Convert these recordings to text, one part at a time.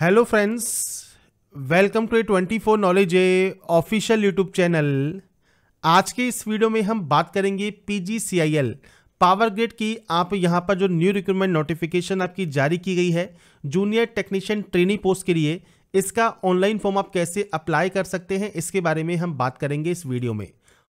hello friends welcome to A twenty four knowledge A official YouTube channel आज के इस video में हम बात करेंगे पीजीसीआईएल पावर ग्रेड की आप यहां पर जो न्यू रिक्रूटमेंट नोटिफिकेशन आपकी जारी की गई है जूनियर टेक्नीशियन ट्रेनिंग पोस्ट के लिए इसका ऑनलाइन फॉर्म आप कैसे अप्लाई कर सकते हैं इसके बारे में हम बात करेंगे इस वीडियो में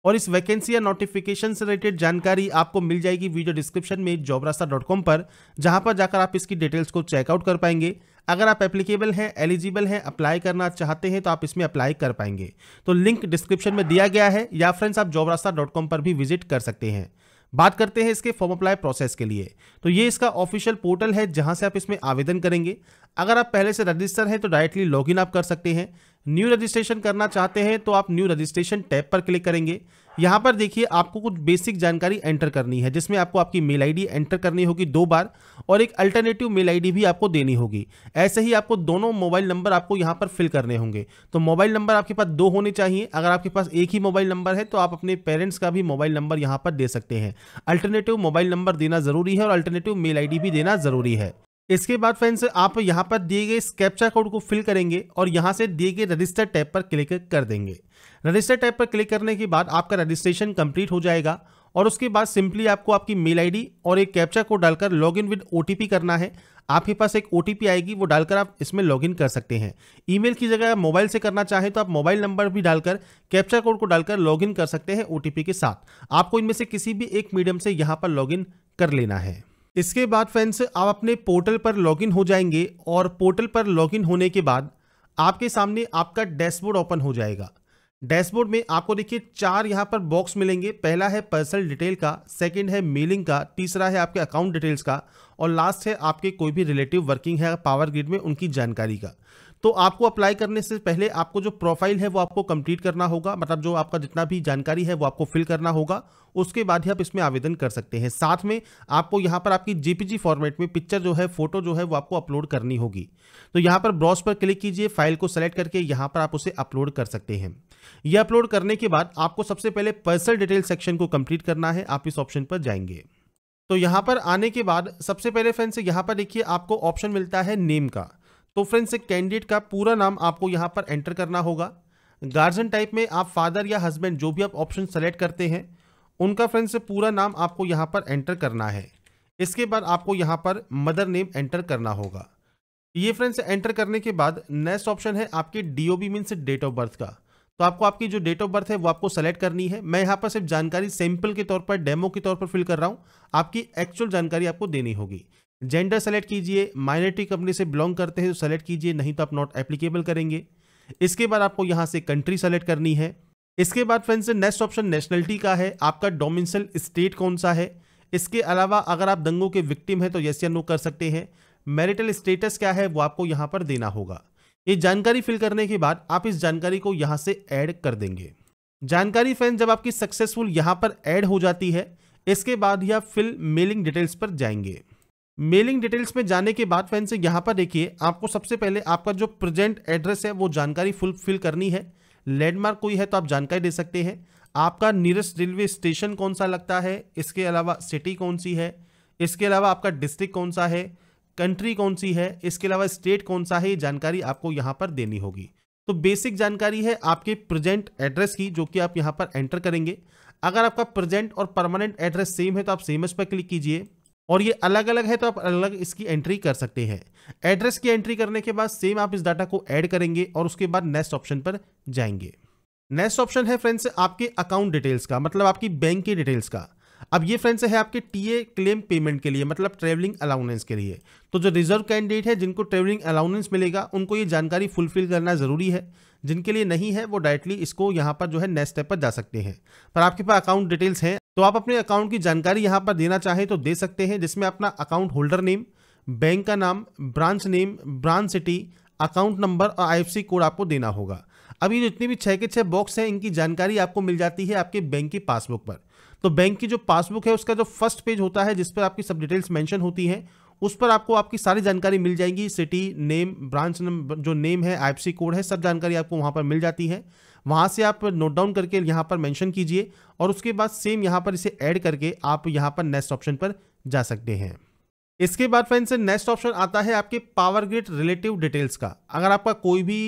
और इस वैकेंसी या नोटिफिकेशन से रिलेटेड जानकारी आपको मिल जाएगी वीडियो डिस्क्रिप्शन में जॉब रास्ता डॉट कॉम पर जहां पर जाकर आप इसकी डिटेल्स को चेकआउट कर पाएंगे अगर आप एप्लीकेबल हैं एलिजिबल हैं अप्लाई करना चाहते हैं तो आप इसमें अप्लाई कर पाएंगे तो लिंक डिस्क्रिप्शन में दिया गया है या फ्रेंड्स आप जॉब रास्ता डॉट कॉम पर भी विजिट कर सकते हैं बात करते हैं इसके फॉर्म अप्लाई प्रोसेस के लिए तो ये इसका ऑफिशियल पोर्टल है जहां से आप इसमें आवेदन करेंगे अगर आप पहले से रजिस्टर हैं तो डायरेक्टली लॉगिन आप कर सकते हैं न्यू रजिस्ट्रेशन करना चाहते हैं तो आप न्यू रजिस्ट्रेशन टैब पर क्लिक करेंगे यहाँ पर देखिए आपको कुछ बेसिक जानकारी एंटर करनी है जिसमें आपको आपकी मेल आईडी एंटर करनी होगी दो बार और एक अल्टरनेटिव मेल आईडी भी आपको देनी होगी ऐसे ही आपको दोनों मोबाइल नंबर आपको यहाँ पर फिल करने होंगे तो मोबाइल नंबर आपके पास दो होने चाहिए अगर आपके पास एक ही मोबाइल नंबर है तो आप अपने पेरेंट्स का भी मोबाइल नंबर यहाँ पर दे सकते हैं अल्टरनेटिव मोबाइल नंबर देना ज़रूरी है और अल्टरनेटिव मेल आई भी देना ज़रूरी है इसके बाद फ्रेंड्स आप यहाँ पर दिए गए इस कैप्चा कोड को फिल करेंगे और यहाँ से दिए गए रजिस्टर टैब पर क्लिक कर देंगे रजिस्टर टैब पर क्लिक करने के बाद आपका रजिस्ट्रेशन कंप्लीट हो जाएगा और उसके बाद सिंपली आपको आपकी मेल आईडी और एक कैप्चा कोड डालकर लॉगिन विद ओटीपी करना है आपके पास एक ओ आएगी वो डालकर आप इसमें लॉगिन कर सकते हैं ईमेल की जगह मोबाइल से करना चाहें तो आप मोबाइल नंबर भी डालकर कैप्चा कोड को डालकर लॉगिन कर सकते हैं ओ के साथ आपको इनमें से किसी भी एक मीडियम से यहाँ पर लॉग कर लेना है इसके बाद फ्रेंड्स आप अपने पोर्टल पर लॉगिन हो जाएंगे और पोर्टल पर लॉगिन होने के बाद आपके सामने आपका डैशबोर्ड ओपन हो जाएगा डैशबोर्ड में आपको देखिए चार यहाँ पर बॉक्स मिलेंगे पहला है पर्सनल डिटेल का सेकंड है मेलिंग का तीसरा है आपके अकाउंट डिटेल्स का और लास्ट है आपके कोई भी रिलेटिव वर्किंग है पावर ग्रिड में उनकी जानकारी का तो आपको अप्लाई करने से पहले आपको जो प्रोफाइल है वो आपको कंप्लीट करना होगा मतलब जो आपका जितना भी जानकारी है वो आपको फिल करना होगा उसके बाद ही आप इसमें आवेदन कर सकते हैं साथ में आपको यहाँ पर आपकी जीपीजी फॉर्मेट में पिक्चर जो है फोटो जो है वो आपको अपलोड करनी होगी तो यहाँ पर ब्रॉस पर क्लिक कीजिए फाइल को सेलेक्ट करके यहाँ पर आप उसे अपलोड कर सकते हैं यह अपलोड करने के बाद आपको सबसे पहले पर्सनल डिटेल सेक्शन को कंप्लीट करना है आप इस ऑप्शन पर जाएंगे तो यहाँ पर आने के बाद सबसे पहले फ्रेंड्स यहाँ पर देखिए आपको ऑप्शन मिलता है नेम का तो फ्रेंड्स एक कैंडिडेट का पूरा नाम आपको यहाँ पर एंटर करना होगा गार्जियन टाइप में आप फादर या हस्बैंड जो भी आप ऑप्शन सेलेक्ट करते हैं उनका फ्रेंड्स पूरा नाम आपको यहाँ पर एंटर करना है इसके बाद आपको यहाँ पर मदर नेम एंटर करना होगा ये फ्रेंड्स एंटर करने के बाद नेक्स्ट ऑप्शन है आपके D O B means date of birth का तो आपको आपकी जो डेट ऑफ बर्थ है वो आपको सेलेक्ट करनी है मैं यहाँ पर सिर्फ जानकारी सैंपल के तौर पर डेमो के तौर पर फिल कर रहा हूँ आपकी एक्चुअल जानकारी आपको देनी होगी जेंडर सेलेक्ट कीजिए माइनॉरिटी कंपनी से बिलोंग करते हैं तो सेलेक्ट कीजिए नहीं तो आप नॉट एप्लीकेबल करेंगे इसके बाद आपको यहाँ से कंट्री सेलेक्ट करनी है इसके बाद फ्रेंड्स नेक्स्ट ऑप्शन नेशनलिटी का है आपका डोमिनसल स्टेट कौन सा है इसके अलावा अगर आप दंगों के विक्टिम हैं तो यस या नो कर सकते हैं मैरिटल स्टेटस क्या है वो आपको यहाँ पर देना होगा ये जानकारी फिल करने के बाद आप इस जानकारी को यहाँ से ऐड कर देंगे जानकारी फ्रेंड जब आपकी सक्सेसफुल यहाँ पर ऐड हो जाती है इसके बाद ही आप फिल मेलिंग डिटेल्स पर जाएंगे मेलिंग डिटेल्स में जाने के बाद फ्रेंड से यहाँ पर देखिए आपको सबसे पहले आपका जो प्रेजेंट एड्रेस है वो जानकारी फुल फिल करनी है लैंडमार्क कोई है तो आप जानकारी दे सकते हैं आपका नियरेस्ट रेलवे स्टेशन कौन सा लगता है इसके अलावा सिटी कौन सी है इसके अलावा आपका डिस्ट्रिक्ट कौन सा है कंट्री कौन सी है इसके अलावा स्टेट कौन सा है ये जानकारी आपको यहाँ पर देनी होगी तो बेसिक जानकारी है आपके प्रेजेंट एड्रेस की जो कि आप यहाँ पर एंटर करेंगे अगर आपका प्रेजेंट और परमानेंट एड्रेस सेम है तो आप सेम इस पर क्लिक कीजिए और ये अलग अलग है तो आप अलग इसकी एंट्री कर सकते हैं एड्रेस की एंट्री करने के बाद सेम आप इस डाटा को ऐड करेंगे और उसके बाद नेक्स्ट ऑप्शन पर जाएंगे नेक्स्ट ऑप्शन है फ्रेंड्स आपके अकाउंट डिटेल्स का मतलब आपकी बैंक की डिटेल्स का अब ये फ्रेंड्स है आपके टीए क्लेम पेमेंट के लिए मतलब ट्रेवलिंग अलाउंस के लिए तो जो रिजर्व कैंडिडेट है जिनको ट्रेवलिंग अलाउंस मिलेगा उनको ये जानकारी फुलफिल करना ज़रूरी है जिनके लिए नहीं है वो डायरेक्टली इसको यहाँ पर जो है नेक्स्ट स्टेप पर जा सकते हैं पर आपके पास अकाउंट डिटेल्स हैं तो आप अपने अकाउंट की जानकारी यहाँ पर देना चाहें तो दे सकते हैं जिसमें अपना अकाउंट होल्डर नेम बैंक का नाम branch name branch city account number और आई कोड आपको देना होगा अभी जितने भी छः के छः बॉक्स हैं इनकी जानकारी आपको मिल जाती है आपके बैंक की पासबुक पर तो बैंक की जो पासबुक है उसका जो फर्स्ट पेज होता है जिस पर आपकी सब डिटेल्स मेंशन होती हैं उस पर आपको आपकी सारी जानकारी मिल जाएगी सिटी नेम ब्रांच नंबर जो नेम है आईएफसी कोड है सब जानकारी आपको वहाँ पर मिल जाती है वहाँ से आप नोट डाउन करके यहाँ पर मेंशन कीजिए और उसके बाद सेम यहाँ पर इसे ऐड करके आप यहाँ पर नेक्स्ट ऑप्शन पर जा सकते हैं इसके बाद फ्रेंड्स नेक्स्ट ऑप्शन आता है आपके पावर ग्रिड रिलेटिव डिटेल्स का अगर आपका कोई भी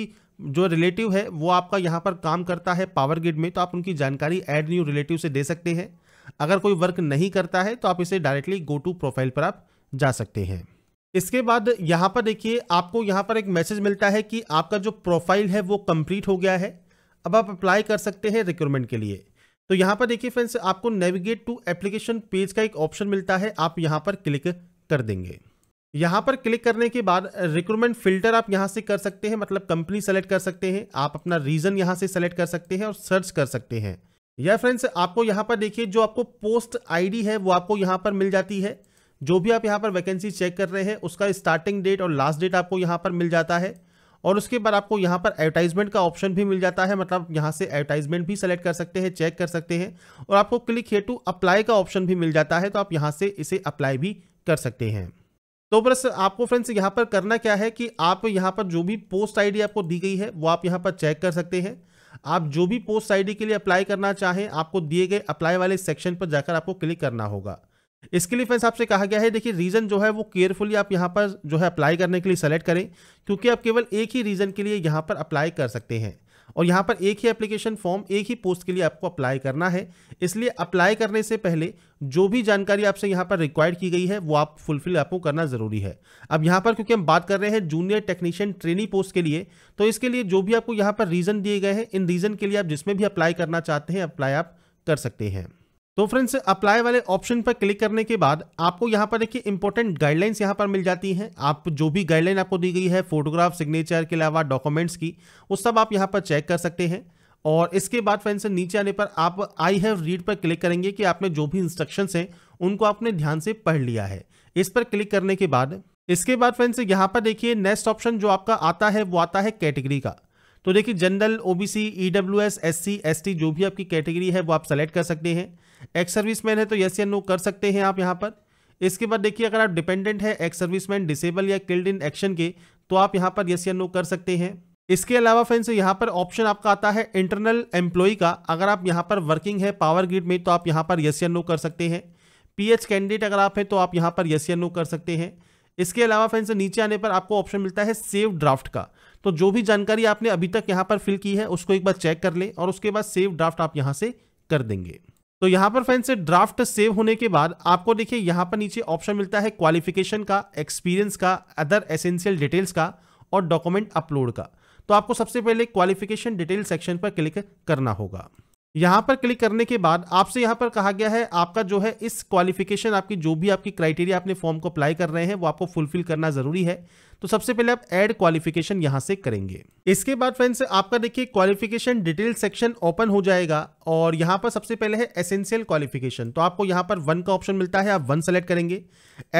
जो रिलेटिव है वो आपका यहाँ पर काम करता है पावर ग्रिड में तो आप उनकी जानकारी एड न्यू रिलेटिव से दे सकते हैं अगर कोई वर्क नहीं करता है तो आप इसे डायरेक्टली गो टू प्रोफाइल पर आप जा सकते हैं इसके बाद यहाँ पर देखिए आपको यहाँ पर एक मैसेज मिलता है कि आपका जो प्रोफाइल है वो कंप्लीट हो गया है अब आप अप्लाई कर सकते हैं रिक्रूटमेंट के लिए तो यहाँ पर देखिए फ्रेंड्स आपको नेविगेट टू एप्लीकेशन पेज का एक ऑप्शन मिलता है आप यहाँ पर क्लिक कर देंगे यहाँ पर क्लिक करने के बाद रिक्रूटमेंट फिल्टर आप यहाँ से कर सकते हैं मतलब कंपनी सेलेक्ट कर सकते हैं आप अपना रीज़न यहाँ से सेलेक्ट कर सकते हैं और सर्च कर सकते हैं या फ्रेंड्स आपको यहाँ पर देखिए जो आपको पोस्ट आईडी है वो आपको यहाँ पर मिल जाती है जो भी आप यहाँ पर वैकेंसी चेक कर रहे हैं उसका स्टार्टिंग डेट और लास्ट डेट आपको यहाँ पर मिल जाता है और उसके बाद आपको यहाँ पर एडवर्टाइजमेंट का ऑप्शन भी मिल जाता है मतलब यहाँ से एडवर्टाइजमेंट भी सेलेक्ट कर सकते हैं चेक कर सकते हैं और आपको क्लिक हे टू अप्लाई का ऑप्शन भी मिल जाता है तो आप यहाँ से इसे अप्लाई भी कर सकते हैं तो बस आपको फ्रेंड्स यहाँ पर करना क्या है कि आप यहाँ पर जो भी पोस्ट आईडी आपको दी गई है वो आप यहाँ पर चेक कर सकते हैं आप जो भी पोस्ट आईडी के लिए अप्लाई करना चाहें आपको दिए गए अप्लाई वाले सेक्शन पर जाकर आपको क्लिक करना होगा इसके लिए फ्रेंड्स आपसे कहा गया है देखिए रीज़न जो है वो केयरफुली आप यहाँ पर जो है अप्लाई करने के लिए सेलेक्ट करें क्योंकि आप केवल एक ही रीज़न के लिए यहाँ पर अप्लाई कर सकते हैं और यहाँ पर एक ही एप्लीकेशन फॉर्म एक ही पोस्ट के लिए आपको अप्लाई करना है इसलिए अप्लाई करने से पहले जो भी जानकारी आपसे यहाँ पर रिक्वायर्ड की गई है वो आप फुलफिल आपको करना ज़रूरी है अब यहाँ पर क्योंकि हम बात कर रहे हैं जूनियर टेक्नीशियन ट्रेनी पोस्ट के लिए तो इसके लिए जो भी आपको यहाँ पर रीज़न दिए गए हैं इन रीज़न के लिए आप जिसमें भी अप्लाई करना चाहते हैं अप्लाई आप कर सकते हैं तो फ्रेंड्स अप्लाई वाले ऑप्शन पर क्लिक करने के बाद आपको यहाँ पर देखिए इंपॉर्टेंट गाइडलाइंस यहाँ पर मिल जाती हैं आप जो भी गाइडलाइन आपको दी गई है फोटोग्राफ सिग्नेचर के अलावा डॉक्यूमेंट्स की वो सब आप यहाँ पर चेक कर सकते हैं और इसके बाद फ्रेंड्स नीचे आने पर आप आई हैव रीड पर क्लिक करेंगे कि आपने जो भी इंस्ट्रक्शन हैं उनको आपने ध्यान से पढ़ लिया है इस पर क्लिक करने के बाद इसके बाद फ्रेंड्स यहाँ पर देखिए नेक्स्ट ऑप्शन जो आपका आता है वो आता है कैटेगरी का तो देखिए general OBC EWS SC ST जो भी आपकी कैटेगरी है वो आप सेलेक्ट कर सकते हैं एक्स सर्विस मैन है तो यस या नो कर सकते हैं आप यहाँ पर इसके बाद देखिए अगर आप डिपेंडेंट है एक्स सर्विस मैन डिसेबल या किल्ड इन एक्शन के तो आप यहाँ पर यस या नो कर सकते हैं इसके अलावा फ्रेंड्स यहाँ पर ऑप्शन आपका आता है इंटरनल एम्प्लॉय का अगर आप यहाँ पर वर्किंग है पावर ग्रिड में तो आप यहाँ पर यस या नो कर सकते हैं पीएच कैंडिडेट अगर आप हैं तो आप यहाँ पर यस या नो कर सकते हैं इसके अलावा फ्रेंड्स नीचे आने पर आपको ऑप्शन मिलता है सेव ड्राफ्ट का तो जो भी जानकारी आपने अभी तक यहाँ पर फिल की है उसको एक बार चेक कर लें और उसके बाद सेव ड्राफ्ट आप यहाँ से कर देंगे तो यहां पर फ्रेंड्स ड्राफ्ट सेव होने के बाद आपको देखिए यहां पर नीचे ऑप्शन मिलता है क्वालिफिकेशन का एक्सपीरियंस का अदर एसेंशियल डिटेल्स का और डॉक्यूमेंट अपलोड का तो आपको सबसे पहले क्वालिफिकेशन डिटेल सेक्शन पर क्लिक करना होगा यहां पर क्लिक करने के बाद आपसे यहां पर कहा गया है आपका जो है इस क्वालिफिकेशन आपकी जो भी आपकी क्राइटेरिया आपने फॉर्म को अप्लाई कर रहे हैं वो आपको फुलफिल करना जरूरी है तो सबसे पहले आप ऐड क्वालिफिकेशन यहां से करेंगे इसके बाद फ्रेंड्स आपका देखिए क्वालिफिकेशन डिटेल सेक्शन ओपन हो जाएगा और यहां पर सबसे पहले है एसेंशियल क्वालिफिकेशन तो आपको यहां पर वन का ऑप्शन मिलता है आप वन सेलेक्ट करेंगे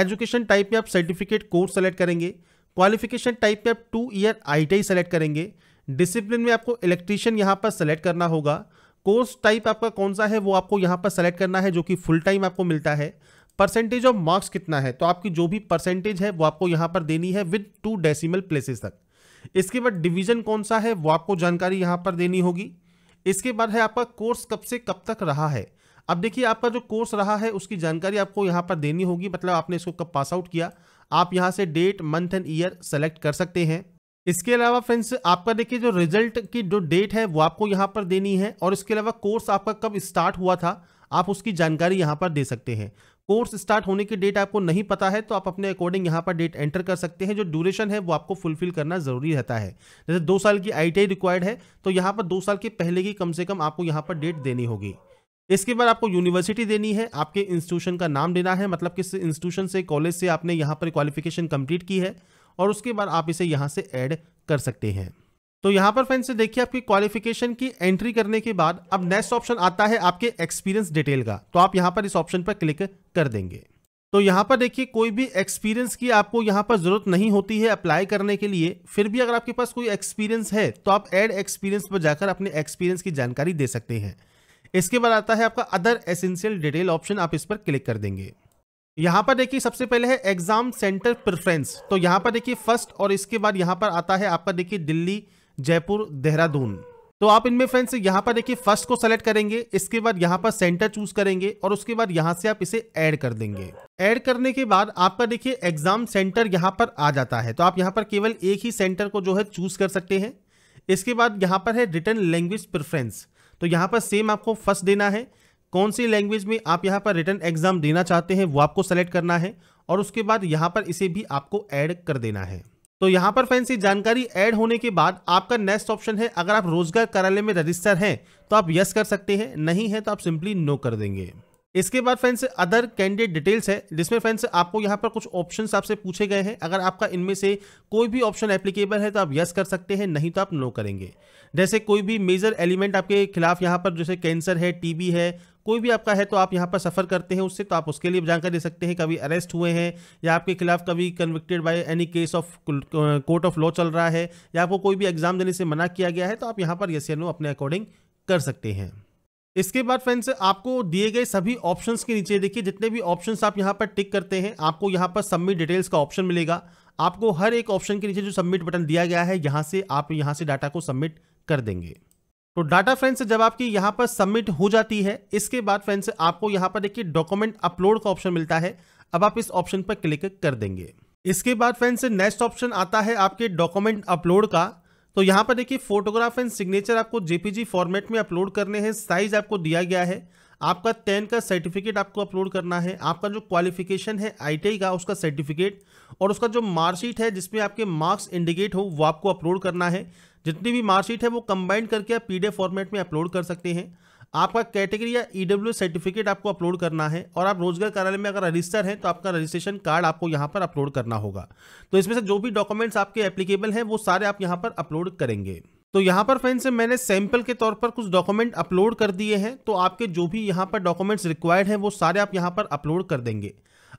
एजुकेशन टाइप में आप सर्टिफिकेट कोर्स सेलेक्ट करेंगे क्वालिफिकेशन टाइप में आप टू ईयर आई सेलेक्ट करेंगे डिसिप्लिन में आपको इलेक्ट्रीशियन यहाँ पर सेलेक्ट करना होगा कोर्स टाइप आपका कौन सा है वो आपको यहाँ पर सेलेक्ट करना है जो कि फुल टाइम आपको मिलता है परसेंटेज ऑफ मार्क्स कितना है तो आपकी जो भी परसेंटेज है वो आपको यहाँ पर देनी है विद टू डेसिमल प्लेसेस तक इसके बाद डिवीजन कौन सा है वो आपको जानकारी यहाँ पर देनी होगी इसके बाद है आपका कोर्स कब से कब तक रहा है अब देखिए आपका जो कोर्स रहा है उसकी जानकारी आपको यहाँ पर देनी होगी मतलब आपने इसको कब पास आउट किया आप यहाँ से date month and year select कर सकते हैं इसके अलावा फ्रेंड्स आपका देखिए जो रिजल्ट की जो डेट है वो आपको यहाँ पर देनी है और इसके अलावा कोर्स आपका कब स्टार्ट हुआ था आप उसकी जानकारी यहाँ पर दे सकते हैं कोर्स स्टार्ट होने की डेट आपको नहीं पता है तो आप अपने अकॉर्डिंग यहाँ पर डेट एंटर कर सकते हैं जो ड्यूरेशन है वो आपको फुलफिल करना जरूरी रहता है जैसे दो साल की आई रिक्वायर्ड है तो यहाँ पर दो साल के पहले की कम से कम आपको यहाँ पर डेट देनी होगी इसके बाद आपको यूनिवर्सिटी देनी है आपके इंस्टीट्यूशन का नाम देना है मतलब किस इंस्टीट्यूशन से कॉलेज से आपने यहाँ पर क्वालिफिकेशन कंप्लीट की है और उसके बाद आप इसे यहाँ से ऐड कर सकते हैं तो यहाँ पर फ्रेंड्स देखिए आपकी क्वालिफिकेशन की एंट्री करने के बाद अब नेक्स्ट ऑप्शन आता है आपके एक्सपीरियंस डिटेल का तो आप यहाँ पर इस ऑप्शन पर क्लिक कर देंगे तो यहाँ पर देखिए कोई भी एक्सपीरियंस की आपको यहाँ पर ज़रूरत नहीं होती है अप्लाई करने के लिए फिर भी अगर आपके पास कोई एक्सपीरियंस है तो आप एड एक्सपीरियंस पर जाकर अपने एक्सपीरियंस की जानकारी दे सकते हैं इसके बाद आता है आपका अदर एसेंशियल डिटेल ऑप्शन आप इस पर क्लिक कर देंगे यहाँ पर देखिए सबसे पहले है एग्जाम सेंटर प्रेफरेंस तो यहाँ पर देखिए फर्स्ट और इसके बाद यहाँ पर आता है आपका देखिए दिल्ली जयपुर देहरादून तो आप इनमें फ्रेंड्स यहाँ पर देखिए फर्स्ट को सेलेक्ट करेंगे इसके बाद यहाँ पर सेंटर चूज करेंगे और उसके बाद यहाँ से आप इसे ऐड कर देंगे ऐड करने के बाद आपका देखिए एग्जाम सेंटर यहाँ पर आ जाता है तो आप यहाँ पर केवल एक ही सेंटर को जो है चूज कर सकते हैं इसके बाद यहाँ पर है रिटर्न लैंग्वेज प्रेफरेंस तो यहाँ पर सेम आपको फर्स्ट देना है कौन सी लैंग्वेज में आप यहाँ पर रिटर्न एग्जाम देना चाहते हैं वो आपको सेलेक्ट करना है और उसके बाद यहाँ पर इसे भी आपको ऐड कर देना है तो यहाँ पर फ्रेंड्स ये जानकारी ऐड होने के बाद आपका नेक्स्ट ऑप्शन है अगर आप रोजगार कार्यालय में रजिस्टर हैं तो आप यस कर सकते हैं नहीं है तो आप सिंपली नो कर देंगे इसके बाद फ्रेंड्स अदर कैंडिडेट डिटेल्स है जिसमें फ्रेंड्स आपको यहाँ पर कुछ ऑप्शन आपसे पूछे गए हैं अगर आपका इनमें से कोई भी ऑप्शन एप्लीकेबल है तो आप यस कर सकते हैं नहीं तो आप नो करेंगे जैसे कोई भी मेजर एलिमेंट आपके खिलाफ यहाँ पर जैसे कैंसर है टीबी है कोई भी आपका है तो आप यहाँ पर सफ़र करते हैं उससे तो आप उसके लिए जानकारी दे सकते हैं कभी अरेस्ट हुए हैं या आपके खिलाफ कभी convicted by any case of court of law चल रहा है या आपको कोई भी एग्जाम देने से मना किया गया है तो आप यहाँ पर यस या नो अपने अकॉर्डिंग कर सकते हैं इसके बाद फ्रेंड्स आपको दिए गए सभी ऑप्शंस के नीचे देखिए जितने भी ऑप्शंस आप यहाँ पर टिक करते हैं आपको यहाँ पर सबमिट डिटेल्स का ऑप्शन मिलेगा आपको हर एक ऑप्शन के नीचे जो सबमिट बटन दिया गया है यहाँ से आप यहाँ से डाटा को सबमिट कर देंगे तो डाटा फ्रेंड से जब आपकी यहां पर सबमिट हो जाती है इसके बाद फ्रेंड्स आपको यहाँ पर देखिए डॉक्यूमेंट अपलोड का ऑप्शन मिलता है अब आप इस ऑप्शन पर क्लिक कर देंगे इसके बाद फ्रेंड्स नेक्स्ट ऑप्शन आता है आपके डॉक्यूमेंट अपलोड का तो यहां पर देखिए फोटोग्राफ एंड सिग्नेचर आपको जेपीजी फॉर्मेट में अपलोड करने हैं साइज आपको दिया गया है आपका टेन का सर्टिफिकेट आपको अपलोड करना है आपका जो क्वालिफिकेशन है आई का उसका सर्टिफिकेट और उसका जो मार्कशीट है जिसमें आपके मार्क्स इंडिकेट हो वो आपको अपलोड करना है जितनी भी मार्कशीट है वो कंबाइंड करके आप पी फॉर्मेट में अपलोड कर सकते हैं आपका कैटेगरी या ई e सर्टिफिकेट आपको अपलोड करना है और आप रोजगार कार्यालय में अगर रजिस्टर हैं तो आपका रजिस्ट्रेशन कार्ड आपको यहाँ पर अपलोड करना होगा तो इसमें से जो भी डॉक्यूमेंट्स आपके एप्लीकेबल हैं वो सारे आप यहाँ पर अपलोड करेंगे तो यहाँ पर फ्रेंड्स मैंने सैंपल के तौर पर कुछ डॉक्यूमेंट अपलोड कर दिए हैं तो आपके जो भी यहाँ पर डॉक्यूमेंट्स रिक्वायर्ड हैं वो सारे आप यहाँ पर अपलोड कर देंगे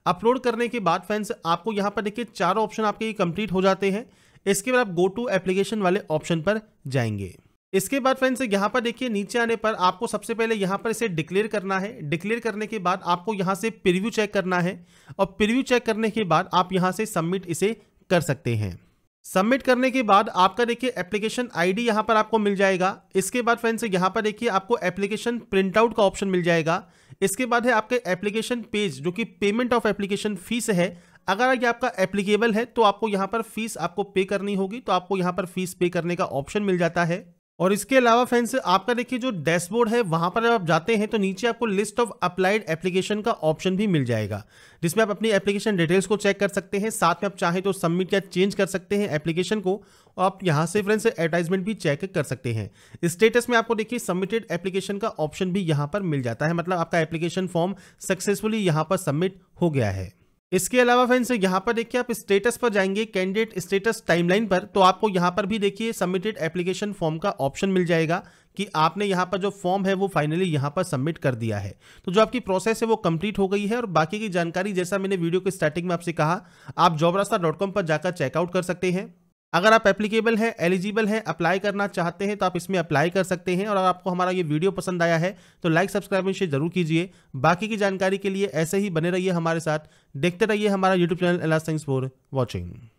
अपलोड करने के बाद फ्रेंड्स आपको यहाँ पर देखिए चार ऑप्शन आपके ये कंप्लीट हो जाते हैं इसके बाद आप गो टू एप्लीकेशन वाले ऑप्शन पर जाएंगे इसके बाद फ्रेंड्स यहाँ पर देखिए नीचे आने पर आपको सबसे पहले यहाँ पर इसे डिक्लेयर करना है डिक्लेयर करने के बाद आपको यहाँ से प्रिव्यू चेक करना है और प्रिव्यू चेक करने के बाद आप यहाँ से सबमिट इसे कर सकते हैं सबमिट करने के बाद आपका देखिए एप्लीकेशन आईडी यहां पर आपको मिल जाएगा इसके बाद फ्रेंड्स यहां पर देखिए आपको एप्लीकेशन प्रिंटआउट का ऑप्शन मिल जाएगा इसके बाद है आपके एप्लीकेशन पेज जो कि पेमेंट ऑफ एप्लीकेशन फीस है अगर ये आपका एप्लीकेबल है तो आपको यहाँ पर फीस आपको पे करनी होगी तो आपको यहाँ पर फीस पे करने का ऑप्शन मिल जाता है और इसके अलावा फ्रेंड्स आपका देखिए जो डैशबोर्ड है वहां पर आप जाते हैं तो नीचे आपको लिस्ट ऑफ अप्लाइड एप्लीकेशन का ऑप्शन भी मिल जाएगा जिसमें आप अपनी एप्लीकेशन डिटेल्स को चेक कर सकते हैं साथ में आप चाहें तो सबमिट या चेंज कर सकते हैं एप्लीकेशन को और आप यहाँ से फ्रेंड्स एडवर्टाइजमेंट भी चेक कर सकते हैं स्टेटस में आपको देखिए सबमिटेड एप्लीकेशन का ऑप्शन भी यहाँ पर मिल जाता है मतलब आपका एप्लीकेशन फॉर्म सक्सेसफुली यहाँ पर सबमिट हो गया है इसके अलावा फ्रेंड्स यहाँ पर देखिए आप स्टेटस पर जाएंगे कैंडिडेट स्टेटस टाइमलाइन पर तो आपको यहाँ पर भी देखिए सबमिटेड एप्लीकेशन फॉर्म का ऑप्शन मिल जाएगा कि आपने यहाँ पर जो फॉर्म है वो फाइनली यहाँ पर सबमिट कर दिया है तो जो आपकी प्रोसेस है वो कंप्लीट हो गई है और बाकी की जानकारी जैसा मैंने वीडियो के स्टार्टिंग में आपसे कहा आप जॉब पर जाकर चेकआउट कर सकते हैं अगर आप एप्लीकेबल हैं एलिजिबल हैं अप्लाई करना चाहते हैं तो आप इसमें अप्लाई कर सकते हैं और अगर आपको हमारा ये वीडियो पसंद आया है तो लाइक सब्सक्राइब एंड शेयर जरूर कीजिए बाकी की जानकारी के लिए ऐसे ही बने रहिए हमारे साथ देखते रहिए हमारा यूट्यूब चैनल एलास थिंग्स फॉर वॉचिंग